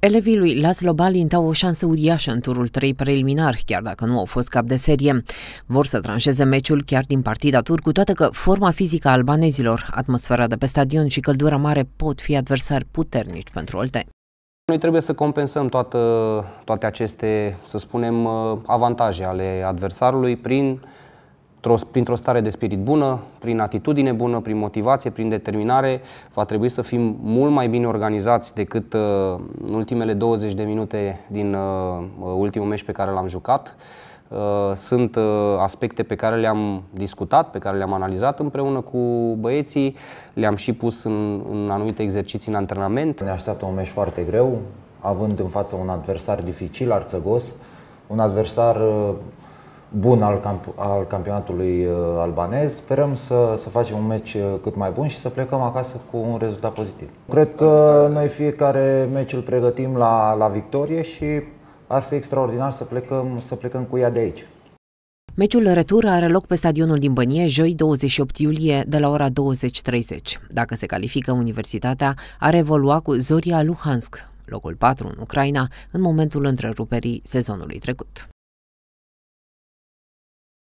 Elevii lui Laszlo Balint au o șansă uriașă în turul 3 preliminar, chiar dacă nu au fost cap de serie. Vor să tranșeze meciul chiar din partida tur, cu toate că forma fizică a albanezilor, atmosfera de pe stadion și căldura mare pot fi adversari puternici pentru Olte. Noi trebuie să compensăm toată, toate aceste, să spunem, avantaje ale adversarului prin printr-o stare de spirit bună, prin atitudine bună, prin motivație, prin determinare, va trebui să fim mult mai bine organizați decât uh, în ultimele 20 de minute din uh, uh, ultimul meci pe care l-am jucat. sunt aspecte pe care le-am discutat, pe care le-am analizat împreună cu băieții, le-am și pus în, în anumite exerciții în antrenament. Ne așteaptă un meci foarte greu, având în față un adversar dificil, arțăgos, un adversar uh, bun al, camp- al campionatului uh, albanez. Sperăm să, să facem un meci uh, cât mai bun și să plecăm acasă cu un rezultat pozitiv. Cred că noi fiecare meci îl pregătim la, la victorie și ar fi extraordinar să plecăm, să plecăm cu ea de aici. Meciul retur are loc pe stadionul din Bănie, joi 28 iulie, de la ora 20.30. Dacă se califică universitatea, ar evolua cu Zoria Luhansk, locul 4 în Ucraina, în momentul întreruperii sezonului trecut.